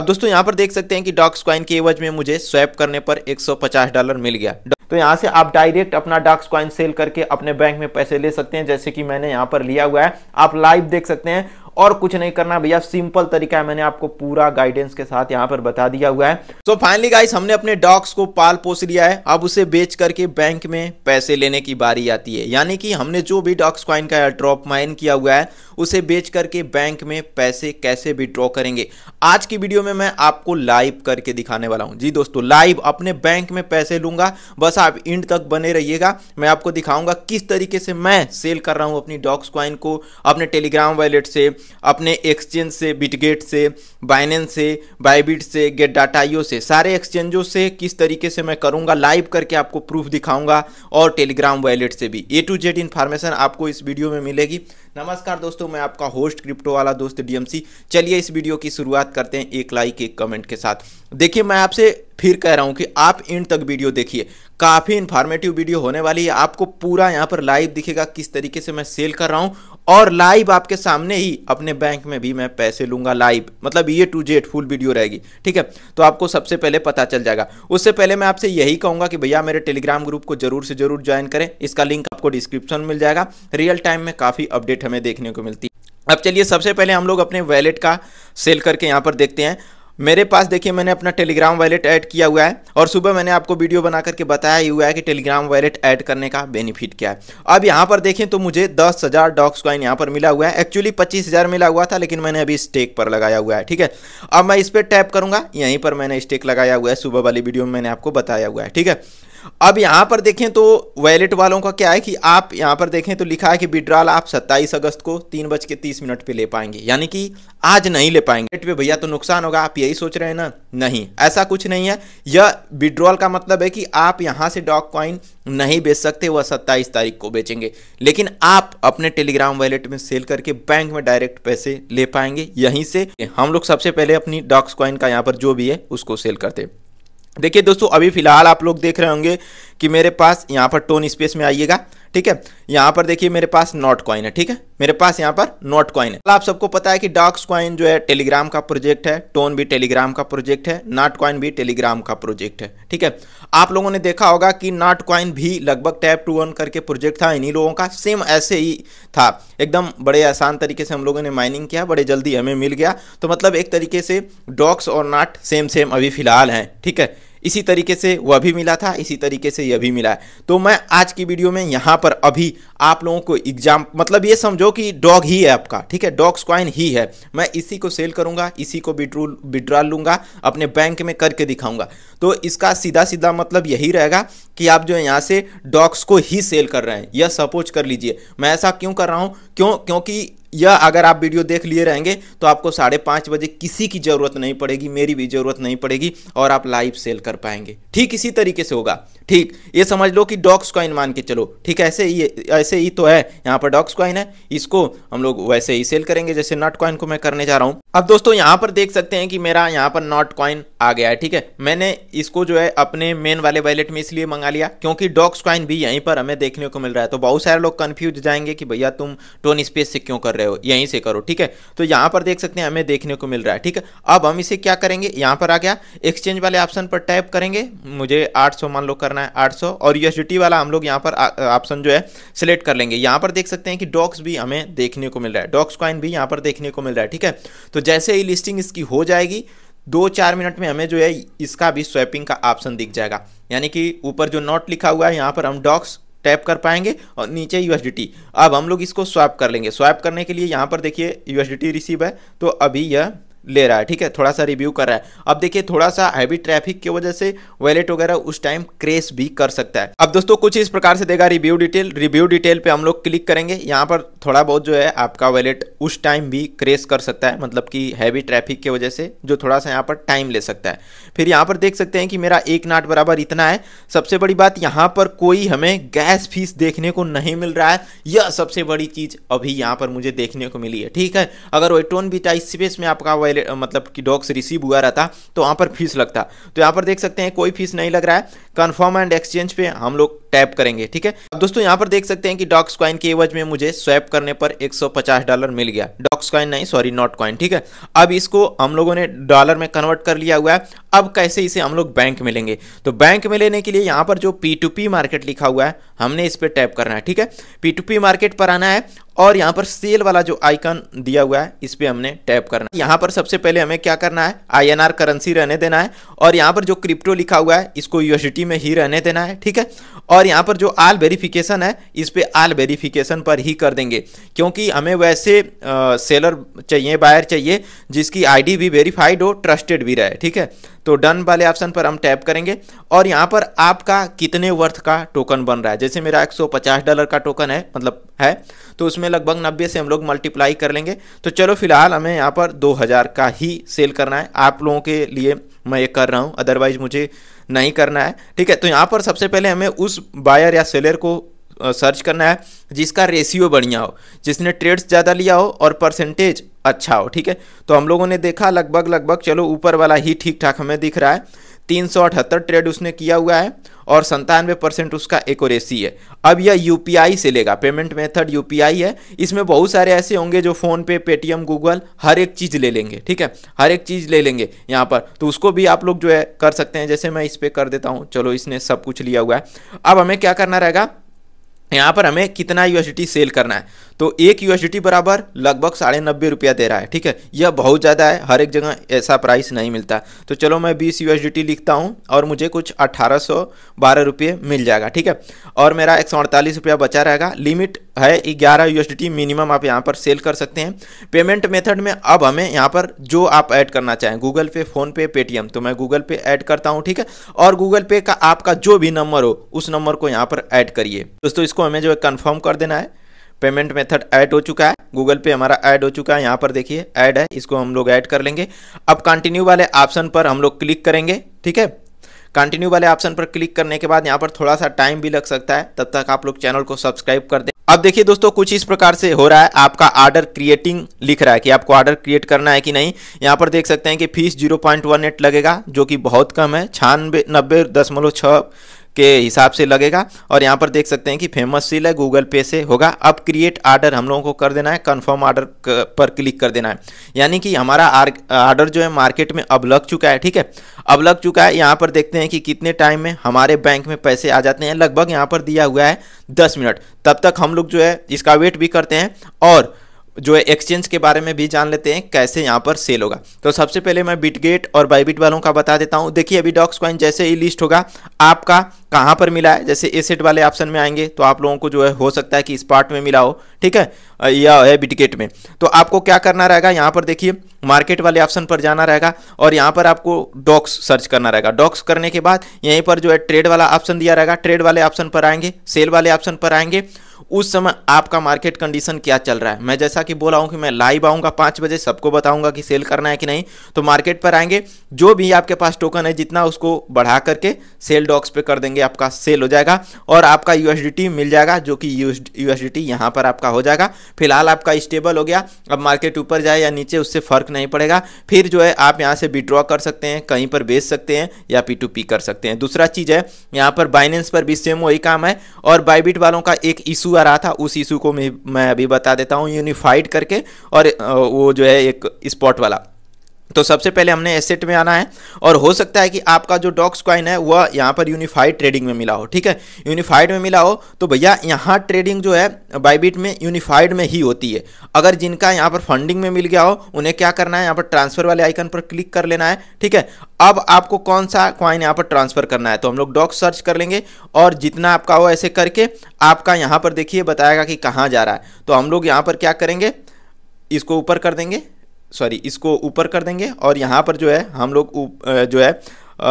अब दोस्तों यहाँ पर देख सकते हैं कि डॉक्स क्वाइन के एवज में मुझे स्वैप करने पर 150 डॉलर मिल गया तो यहाँ से आप डायरेक्ट अपना डॉक्स क्वाइन सेल करके अपने बैंक में पैसे ले सकते हैं जैसे कि मैंने यहाँ पर लिया हुआ है आप लाइव देख सकते हैं और कुछ नहीं करना भैया सिंपल तरीका है मैंने आपको पूरा गाइडेंस के साथ यहाँ पर बता दिया हुआ है सो फाइनली गाइस हमने अपने डॉग्स को पाल पोस लिया है अब उसे बेच करके बैंक में पैसे लेने की बारी आती है यानी कि हमने जो भी डॉग्स क्वाइन का ड्रॉप माइन किया हुआ है उसे बेच करके बैंक में पैसे कैसे विड्रॉ करेंगे आज की वीडियो में मैं आपको लाइव करके दिखाने वाला हूँ जी दोस्तों लाइव अपने बैंक में पैसे लूंगा बस आप इंड तक बने रहिएगा मैं आपको दिखाऊंगा किस तरीके से मैं सेल कर रहा हूँ अपनी डॉग्स क्वाइन को अपने टेलीग्राम वैलेट से अपने एक्सचेंज से बिटगेट से बाइनेंस से बाईबिट से गेट डाटाइयो से सारे एक्सचेंजों से किस तरीके से मैं करूँगा लाइव करके आपको प्रूफ दिखाऊंगा और टेलीग्राम वैलेट से भी ए टू जेड इन्फॉर्मेशन आपको इस वीडियो में मिलेगी नमस्कार दोस्तों मैं आपका होस्ट क्रिप्टो वाला दोस्त डीएमसी चलिए इस वीडियो की शुरुआत करते हैं एक लाइक एक कमेंट के साथ देखिए मैं आपसे फिर कह रहा हूँ कि आप एंड तक वीडियो देखिए काफ़ी इन्फॉर्मेटिव वीडियो होने वाली है आपको पूरा यहाँ पर लाइव दिखेगा किस तरीके से मैं सेल कर रहा हूँ और लाइव आपके सामने ही अपने बैंक में भी मैं पैसे लूंगा लाइव मतलब ये टू जेड फुल वीडियो रहेगी ठीक है तो आपको सबसे पहले पता चल जाएगा उससे पहले मैं आपसे यही कहूंगा कि भैया मेरे टेलीग्राम ग्रुप को जरूर से जरूर ज्वाइन करें इसका लिंक आपको डिस्क्रिप्शन मिल जाएगा रियल टाइम में काफ़ी अपडेट हमें देखने को मिलती है अब चलिए सबसे पहले हम लोग अपने वैलेट का सेल करके यहाँ पर देखते हैं मेरे पास देखिए मैंने अपना टेलीग्राम वैलेट ऐड किया हुआ है और सुबह मैंने आपको वीडियो बना करके बताया ही हुआ है कि टेलीग्राम वैलेट ऐड करने का बेनिफिट क्या है अब यहाँ पर देखें तो मुझे दस हज़ार डॉक्स कॉइन यहाँ पर मिला हुआ है एक्चुअली पच्चीस हज़ार मिला हुआ था लेकिन मैंने अभी स्टेक पर लगाया हुआ है ठीक है अब मैं इस पर टैप करूँगा यहीं पर मैंने स्टेक लगाया हुआ है सुबह वाली वीडियो में मैंने आपको बताया हुआ है ठीक है अब यहाँ पर देखें तो वैलेट वालों का क्या है कि आप यहाँ पर देखें तो लिखा है कि विड्रॉल आप 27 अगस्त को तीन बज के तीस मिनट पर ले पाएंगे यानी कि आज नहीं ले पाएंगे डेट पे भैया तो नुकसान होगा आप यही सोच रहे हैं ना नहीं ऐसा कुछ नहीं है यह विड्रॉल का मतलब है कि आप यहाँ से डॉक कॉइन नहीं बेच सकते वह सत्ताईस तारीख को बेचेंगे लेकिन आप अपने टेलीग्राम वैलेट में सेल करके बैंक में डायरेक्ट पैसे ले पाएंगे यहीं से हम लोग सबसे पहले अपनी डॉक्स कॉइन का यहाँ पर जो भी है उसको सेल करते देखिए दोस्तों अभी फिलहाल आप लोग देख रहे होंगे कि मेरे पास यहाँ पर टोन स्पेस में आइएगा ठीक है यहाँ पर देखिए मेरे पास नॉट कॉइन है ठीक है मेरे पास यहाँ पर नॉट कॉइन है आप सबको पता है कि डॉक्स कॉइन जो है टेलीग्राम का प्रोजेक्ट है टोन भी टेलीग्राम का प्रोजेक्ट है नॉट कॉइन भी टेलीग्राम का प्रोजेक्ट है ठीक है आप लोगों ने देखा होगा कि नॉट कॉइन भी लगभग टैप टू वन करके प्रोजेक्ट था इन्हीं लोगों का सेम ऐसे ही था एकदम बड़े आसान तरीके से हम लोगों ने माइनिंग किया बड़े जल्दी हमें मिल गया तो मतलब एक तरीके से डॉक्स और नॉट सेम सेम अभी फिलहाल हैं ठीक है इसी तरीके से वह भी मिला था इसी तरीके से यह भी मिला है तो मैं आज की वीडियो में यहाँ पर अभी आप लोगों को एग्जाम मतलब ये समझो कि डॉग ही है आपका ठीक है डॉग्स स्क्वाइन ही है मैं इसी को सेल करूँगा इसी को विड्रू विड्रॉल लूँगा अपने बैंक में करके दिखाऊँगा तो इसका सीधा सीधा मतलब यही रहेगा कि आप जो यहाँ से डॉग्स को ही सेल कर रहे हैं यह सपोज कर लीजिए मैं ऐसा क्यों कर रहा हूँ क्यों क्योंकि या अगर आप वीडियो देख लिए रहेंगे तो आपको साढ़े पाँच बजे किसी की ज़रूरत नहीं पड़ेगी मेरी भी ज़रूरत नहीं पड़ेगी और आप लाइव सेल कर पाएंगे ठीक इसी तरीके से होगा ठीक ये समझ लो कि डॉक्स कॉइन मान के चलो ठीक ऐसे ही ऐसे ही तो है यहाँ पर डॉक्स कॉइन है इसको हम लोग वैसे ही सेल करेंगे जैसे नॉट कॉइन को मैं करने जा रहा हूँ अब दोस्तों यहाँ पर देख सकते हैं कि मेरा यहाँ पर नॉट कॉइन आ गया है ठीक है मैंने इसको जो है अपने मेन वाले वैलेट में इसलिए मंगा लिया क्योंकि डॉक्स कॉइन भी यहीं पर हमें देखने को मिल रहा है तो बहुत सारे लोग कन्फ्यूज जाएंगे कि भैया तुम टोन स्पेस से क्यों कर रहे हो यहीं से करो ठीक है तो यहाँ पर देख सकते हैं हमें देखने को मिल रहा है ठीक है अब हम इसे क्या करेंगे यहाँ पर आ गया एक्सचेंज वाले ऑप्शन पर टैप करेंगे मुझे आठ मान लो करना रखना है 800 और यू वाला हम लोग यहाँ पर ऑप्शन जो है सिलेक्ट कर लेंगे यहाँ पर देख सकते हैं कि डॉक्स भी हमें देखने को मिल रहा है डॉक्स क्वाइन भी यहाँ पर देखने को मिल रहा है ठीक है तो जैसे ही लिस्टिंग इसकी हो जाएगी दो चार मिनट में हमें जो है इसका भी स्वैपिंग का ऑप्शन दिख जाएगा यानी कि ऊपर जो नोट लिखा हुआ है यहाँ पर हम डॉक्स टैप कर पाएंगे और नीचे यूएसडीटी अब हम लोग इसको स्वैप कर लेंगे स्वैप करने के लिए यहाँ पर देखिए यूएसडीटी रिसीव है तो अभी यह ले रहा है ठीक है थोड़ा सा रिव्यू कर रहा है अब देखिए थोड़ा सा हैवी ट्रैफिक की वजह से वैलेट वगैरह उस टाइम क्रेश भी कर सकता है अब दोस्तों कुछ इस प्रकार से देगा रिव्यू डिटेल रिव्यू डिटेल पे हम लोग क्लिक करेंगे यहाँ पर थोड़ा बहुत जो है आपका वैलेट उस टाइम भी क्रेश कर सकता है मतलब कि हैवी ट्रैफिक की वजह से जो थोड़ा सा यहाँ पर टाइम ले सकता है फिर यहाँ पर देख सकते हैं कि मेरा एक नाट बराबर इतना है सबसे बड़ी बात यहाँ पर कोई हमें गैस फीस देखने को नहीं मिल रहा है यह सबसे बड़ी चीज़ अभी यहाँ पर मुझे देखने को मिली है ठीक है अगर वेटोन बीटा इस स्पेस में आपका मतलब कि डॉक्स रिसीव हुआ रहता तो वहाँ पर फीस लगता तो यहाँ पर देख सकते हैं कोई फीस नहीं लग रहा है कन्फर्म एंड एक्सचेंज पे हम लोग टैप करेंगे ठीक है अब दोस्तों यहाँ पर देख सकते हैं कि डॉक्स क्वाइन के एवज में मुझे स्वैप करने पर एक डॉलर मिल गया डॉक्स क्वाइन नहीं सॉरी नॉट क्वाइन ठीक है अब इसको हम लोगों ने डॉलर में कन्वर्ट कर लिया हुआ है अब अब कैसे इसे हम लोग बैंक में लेंगे तो बैंक में लेने के लिए यहाँ पर जो पी टू पी मार्केट लिखा हुआ है हमने इस पर टैप करना है ठीक है पी टू पी मार्केट पर आना है और यहाँ पर सेल वाला जो आइकन दिया हुआ है इस पर हमने टैप करना है यहाँ पर सबसे पहले हमें क्या करना है आईएनआर करेंसी रहने देना है और यहाँ पर जो क्रिप्टो लिखा हुआ है इसको यूएसडी में ही रहने देना है ठीक है और यहाँ पर जो आल वेरिफिकेशन है इस पर आल वेरिफिकेशन पर ही कर देंगे क्योंकि हमें वैसे आ, सेलर चाहिए बायर चाहिए जिसकी आईडी भी वेरीफाइड हो ट्रस्टेड भी रहे ठीक है तो डन वाले ऑप्शन पर हम टैप करेंगे और यहाँ पर आपका कितने वर्थ का टोकन बन रहा है जैसे मेरा पचास डॉलर का टोकन है मतलब है तो उसमें में लगभग नब्बे से हम लोग मल्टीप्लाई कर लेंगे तो चलो फिलहाल हमें यहाँ पर दो का ही सेल करना है आप लोगों के लिए मैं ये कर रहा हूँ अदरवाइज मुझे नहीं करना है ठीक है तो यहाँ पर सबसे पहले हमें उस बायर या सेलर को सर्च करना है जिसका रेशियो बढ़िया हो जिसने ट्रेड्स ज़्यादा लिया हो और परसेंटेज अच्छा हो ठीक है तो हम लोगों ने देखा लगभग लगभग चलो ऊपर वाला ही ठीक ठाक हमें दिख रहा है तीन ट्रेड उसने किया हुआ है और संतानवे परसेंट उसका एकोरेसी है अब यह यूपीआई से लेगा पेमेंट मेथड यूपीआई है इसमें बहुत सारे ऐसे होंगे जो फोन पे पेटीएम गूगल हर एक चीज़ ले लेंगे ठीक है हर एक चीज़ ले लेंगे यहाँ पर तो उसको भी आप लोग जो है कर सकते हैं जैसे मैं इस पर कर देता हूँ चलो इसने सब कुछ लिया हुआ है अब हमें क्या करना रहेगा यहाँ पर हमें कितना यूएसडी सेल करना है तो एक यूएसडीटी बराबर लगभग साढ़े नब्बे रुपया दे रहा है ठीक है यह बहुत ज़्यादा है हर एक जगह ऐसा प्राइस नहीं मिलता तो चलो मैं बीस यू लिखता हूँ और मुझे कुछ अट्ठारह सौ बारह रुपये मिल जाएगा ठीक है और मेरा एक सौ अड़तालीस रुपया बचा रहेगा लिमिट है ग्यारह यू मिनिमम आप यहाँ पर सेल कर सकते हैं पेमेंट मेथड में अब हमें यहाँ पर जो आप ऐड करना चाहें गूगल पे फ़ोनपे पेटीएम तो मैं गूगल पे ऐड करता हूँ ठीक है और गूगल पे का आपका जो भी नंबर हो उस नंबर को यहाँ पर ऐड करिए दोस्तों इसको हमें जो है कन्फर्म कर देना है पेमेंट मेथड ऐड हो चुका है गूगल पे हमारा ऐड हो चुका है यहाँ पर देखिए ऐड है इसको हम लोग ऐड कर लेंगे अब कंटिन्यू वाले ऑप्शन पर हम लोग क्लिक करेंगे ठीक है कंटिन्यू वाले ऑप्शन पर क्लिक करने के बाद यहाँ पर थोड़ा सा टाइम भी लग सकता है तब तक आप लोग चैनल को सब्सक्राइब कर दें अब देखिए दोस्तों कुछ इस प्रकार से हो रहा है आपका आर्डर क्रिएटिंग लिख रहा है कि आपको ऑर्डर क्रिएट करना है कि नहीं यहाँ पर देख सकते हैं कि फीस 0.18 लगेगा जो कि बहुत कम है छानबे नब्बे दशमलव छः के हिसाब से लगेगा और यहाँ पर देख सकते हैं कि फेमस सील है गूगल पे से होगा अब क्रिएट आर्डर हम लोगों को कर देना है कन्फर्म आर्डर पर क्लिक कर देना है यानी कि हमारा आर्डर जो है मार्केट में अब लग चुका है ठीक है अब लग चुका है यहाँ पर देखते हैं कि कितने टाइम में हमारे बैंक में पैसे आ जाते हैं लगभग यहाँ पर दिया हुआ है दस मिनट तब तक हम लोग जो है इसका वेट भी करते हैं और जो है एक्सचेंज के बारे में भी जान लेते हैं कैसे यहाँ पर सेल होगा तो सबसे पहले मैं बिटगेट और बाईबिट वालों का बता देता हूँ देखिए अभी डॉक्स कॉइन जैसे ही लिस्ट होगा आपका कहाँ पर मिला है जैसे एसेट वाले ऑप्शन में आएंगे तो आप लोगों को जो है हो सकता है कि इस पार्ट में मिला हो ठीक है या है बिटगेट में तो आपको क्या करना रहेगा यहाँ पर देखिए मार्केट वाले ऑप्शन पर जाना रहेगा और यहाँ पर आपको डॉक्स सर्च करना रहेगा डॉक्स करने के बाद यहीं पर जो है ट्रेड वाला ऑप्शन दिया रहेगा ट्रेड वाले ऑप्शन पर आएंगे सेल वाले ऑप्शन पर आएंगे उस समय आपका मार्केट कंडीशन क्या चल रहा है मैं जैसा कि बोला हूँ कि मैं लाइव आऊँगा पाँच बजे सबको बताऊँगा कि सेल करना है कि नहीं तो मार्केट पर आएंगे जो भी आपके पास टोकन है जितना उसको बढ़ा करके सेल डॉक्स पे कर देंगे आपका सेल हो जाएगा और आपका यू मिल जाएगा जो कि यू एस पर आपका हो जाएगा फिलहाल आपका स्टेबल हो गया अब मार्केट ऊपर जाए या नीचे उससे फ़र्क नहीं पड़ेगा फिर जो है आप यहाँ से विड्रॉ कर सकते हैं कहीं पर बेच सकते हैं या पी कर सकते हैं दूसरा चीज़ है यहाँ पर बाइनेंस पर भी सेम वही काम है और बाईबिट वालों का एक इशू इशू आ रहा था उस इशू को मैं अभी बता देता हूँ यूनिफाइड करके और वो जो है एक स्पॉट वाला तो सबसे पहले हमने एसेट में आना है और हो सकता है कि आपका जो डॉक्स क्वाइन है वह यहाँ पर यूनिफाइड ट्रेडिंग में मिला हो ठीक है यूनिफाइड में मिला हो तो भैया यहाँ ट्रेडिंग जो है बाइबिट में यूनिफाइड में ही होती है अगर जिनका यहाँ पर फंडिंग में मिल गया हो उन्हें क्या करना है यहाँ पर ट्रांसफर वाले आइकन पर क्लिक कर लेना है ठीक है अब आपको कौन सा क्वाइन यहाँ पर ट्रांसफर करना है तो हम लोग डॉक्स सर्च कर लेंगे और जितना आपका हो ऐसे करके आपका यहाँ पर देखिए बताएगा कि कहाँ जा रहा है तो हम लोग यहाँ पर क्या करेंगे इसको ऊपर कर देंगे सॉरी इसको ऊपर कर देंगे और यहाँ पर जो है हम लोग जो है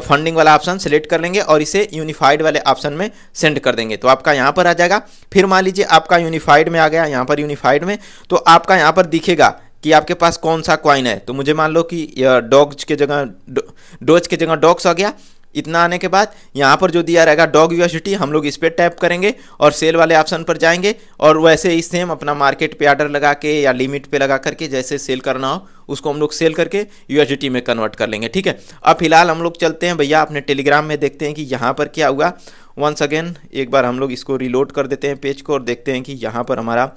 फंडिंग वाला ऑप्शन सेलेक्ट कर लेंगे और इसे यूनिफाइड वाले ऑप्शन में सेंड कर देंगे तो आपका यहाँ पर आ जाएगा फिर मान लीजिए आपका यूनिफाइड में आ गया यहाँ पर यूनिफाइड में तो आपका यहाँ पर दिखेगा कि आपके पास कौन सा क्वाइन है तो मुझे मान लो कि डॉग्स के जगह डोज के जगह डॉग्स आ गया इतना आने के बाद यहाँ पर जो दिया रहेगा डॉग यूएसडी हम लोग इस पर टैप करेंगे और सेल वाले ऑप्शन पर जाएंगे और वैसे ही सेम अपना मार्केट पे आर्डर लगा के या लिमिट पे लगा करके जैसे सेल करना हो उसको हम लोग सेल करके यूएसडी में कन्वर्ट कर लेंगे ठीक है अब फिलहाल हम लोग चलते हैं भैया अपने टेलीग्राम में देखते हैं कि यहाँ पर क्या हुआ वंस अगेन एक बार हम लोग इसको रिलोड कर देते हैं पेज को और देखते हैं कि यहाँ पर हमारा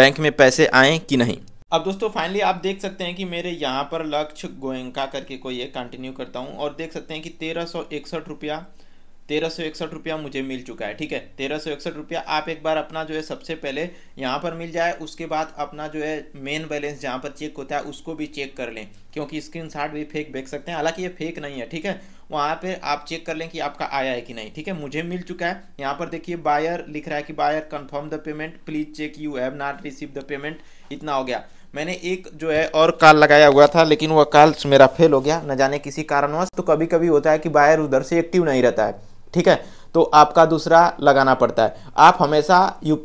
बैंक में पैसे आएँ कि नहीं अब दोस्तों फाइनली आप देख सकते हैं कि मेरे यहाँ पर लक्ष्य गोयंका करके कोई ये कंटिन्यू करता हूँ और देख सकते हैं कि तेरह सौ इकसठ रुपया तेरह सौ इकसठ रुपया मुझे मिल चुका है ठीक है तेरह सौ इकसठ रुपया आप एक बार अपना जो है सबसे पहले यहाँ पर मिल जाए उसके बाद अपना जो है मेन बैलेंस जहाँ पर चेक होता है उसको भी चेक कर लें क्योंकि स्क्रीन भी फेक देख सकते हैं हालांकि ये फेक नहीं है ठीक है वहाँ पर आप चेक कर लें कि आपका आया है कि नहीं ठीक है मुझे मिल चुका है यहाँ पर देखिए बायर लिख रहा है कि buyer confirm the payment please check you have not receive the payment इतना हो गया मैंने एक जो है और काल लगाया हुआ था लेकिन वह काल मेरा फेल हो गया न जाने किसी कारणवश तो कभी कभी होता है कि बायर उधर से एक्टिव नहीं रहता है ठीक है तो आपका दूसरा लगाना पड़ता है आप हमेशा यू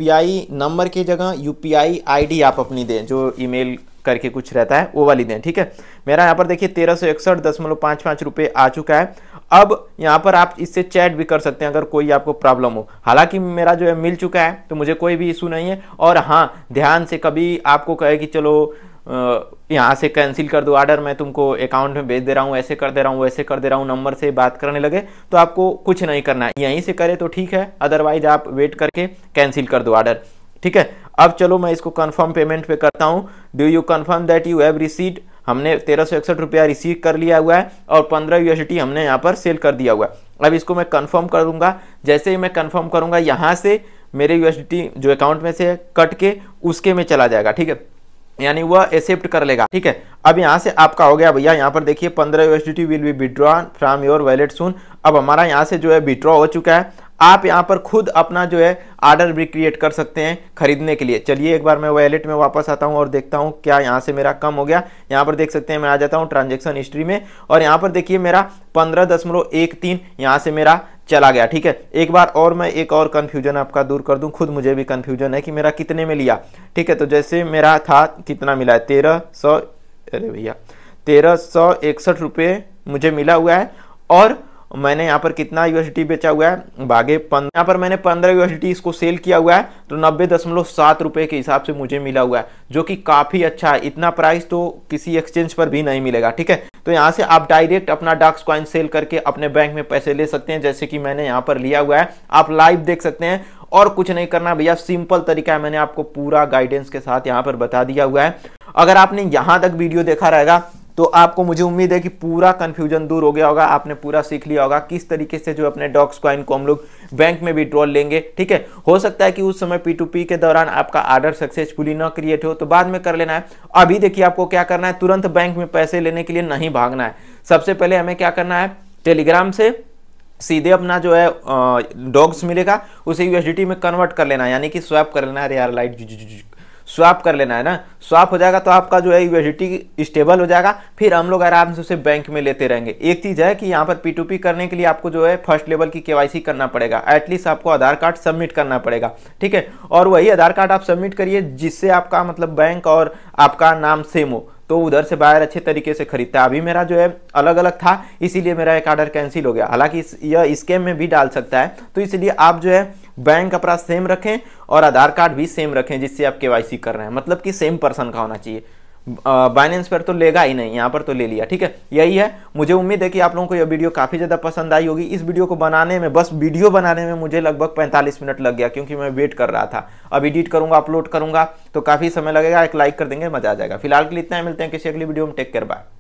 नंबर की जगह यू पी आप अपनी दें जो ईमेल करके कुछ रहता है वो वाली दें ठीक है मेरा यहाँ पर देखिए तेरह सौ इकसठ दशमलव पाँच पाँच रुपये आ चुका है अब यहाँ पर आप इससे चैट भी कर सकते हैं अगर कोई आपको प्रॉब्लम हो हालांकि मेरा जो है मिल चुका है तो मुझे कोई भी इशू नहीं है और हाँ ध्यान से कभी आपको कहे कि चलो यहाँ से कैंसिल कर दो ऑर्डर मैं तुमको अकाउंट में भेज दे रहा हूँ ऐसे कर दे रहा हूँ वैसे कर दे रहा हूँ नंबर से बात करने लगे तो आपको कुछ नहीं करना है यहीं से करें तो ठीक है अदरवाइज आप वेट करके कैंसिल कर दो ऑर्डर ठीक है अब चलो मैं इसको कंफर्म पेमेंट पे करता हूँ do you confirm that you have receive हमने तेरह सौ इकसठ रुपया रिसीव कर लिया हुआ है और पंद्रह यूएसडी हमने यहाँ पर सेल कर दिया हुआ है अब इसको मैं कन्फर्म करूँगा जैसे ही मैं कन्फर्म करूँगा यहाँ से मेरे यूएसडी जो अकाउंट में से कट के उसके में चला जाएगा ठीक है यानी वह एक्सेप्ट कर लेगा ठीक है अब यहाँ से आपका हो गया भैया यहाँ पर देखिए पंद्रह USD will be withdraw from your wallet soon अब हमारा यहाँ से जो है विड्रॉ हो चुका है आप यहाँ पर खुद अपना जो है आर्डर भी क्रिएट कर सकते हैं खरीदने के लिए चलिए एक बार मैं वैलेट में वापस आता हूँ और देखता हूँ क्या यहाँ से मेरा कम हो गया यहाँ पर देख सकते हैं मैं आ जाता हूँ ट्रांजेक्शन हिस्ट्री में और यहाँ पर देखिए मेरा पंद्रह दशमलव एक तीन यहाँ से मेरा चला गया ठीक है एक बार और मैं एक और कन्फ्यूजन आपका दूर कर दूँ खुद मुझे भी कन्फ्यूजन है कि मेरा कितने में लिया ठीक है तो जैसे मेरा था कितना मिला है तेरह सौ अरे भैया तेरह सौ इकसठ रुपये मुझे मिला हुआ है और मैंने यहाँ पर कितना यूएसडी बेचा हुआ है बागे पंद्रह यहाँ पर मैंने पंद्रह यूएसडी इसको सेल किया हुआ है तो नब्बे दशमलव सात रुपये के हिसाब से मुझे मिला हुआ है जो कि काफ़ी अच्छा है इतना प्राइस तो किसी एक्सचेंज पर भी नहीं मिलेगा ठीक है तो यहाँ से आप डायरेक्ट अपना डार्क कॉइन सेल करके अपने बैंक में पैसे ले सकते हैं जैसे कि मैंने यहाँ पर लिया हुआ है आप लाइव देख सकते हैं और कुछ नहीं करना भैया सिंपल तरीका है मैंने आपको पूरा गाइडेंस के साथ यहाँ पर बता दिया हुआ है अगर आपने यहाँ तक वीडियो देखा रहेगा तो आपको मुझे उम्मीद है कि पूरा कंफ्यूजन दूर हो गया होगा आपने पूरा सीख लिया होगा किस तरीके से जो अपने डॉक्स क्वाइन को हम लोग बैंक में विड्रॉल लेंगे ठीक है हो सकता है कि उस समय पी टू पी के दौरान आपका आर्डर सक्सेसफुली ना क्रिएट हो तो बाद में कर लेना है अभी देखिए आपको क्या करना है तुरंत बैंक में पैसे लेने के लिए नहीं भागना है सबसे पहले हमें क्या करना है टेलीग्राम से सीधे अपना जो है डॉग्स मिलेगा उसे यूएसडीटी में कन्वर्ट कर लेना यानी कि स्वैप कर लेना है रियर लाइट स्वाप कर लेना है ना स्वाप हो जाएगा तो आपका जो है यूएसडीटी स्टेबल हो जाएगा फिर हम लोग आराम से उसे बैंक में लेते रहेंगे एक चीज़ है कि यहाँ पर पी करने के लिए आपको जो है फर्स्ट लेवल की के करना पड़ेगा एटलीस्ट आपको आधार कार्ड सबमिट करना पड़ेगा ठीक है और वही आधार कार्ड आप सबमिट करिए जिससे आपका मतलब बैंक और आपका नाम सेम हो तो उधर से बायर अच्छे तरीके से खरीदता है अभी मेरा जो है अलग अलग था इसीलिए मेरा एक आर्डर कैंसिल हो गया हालांकि इस, यह स्केम में भी डाल सकता है तो इसलिए आप जो है बैंक अपराध सेम रखें और आधार कार्ड भी सेम रखें जिससे आप के कर रहे हैं मतलब कि सेम पर्सन का होना चाहिए बाइनेंस पर तो लेगा ही नहीं यहाँ पर तो ले लिया ठीक है यही है मुझे उम्मीद है कि आप लोगों को यह वीडियो काफ़ी ज़्यादा पसंद आई होगी इस वीडियो को बनाने में बस वीडियो बनाने में मुझे लगभग 45 मिनट लग गया क्योंकि मैं वेट कर रहा था अब एडिट करूँगा अपलोड करूँगा तो काफ़ी समय लगेगा एक लाइक कर देंगे मजा आ जाएगा फिलहाल के लिए इतना है, मिलते हैं किसी अगली वीडियो में टेक केयर बाय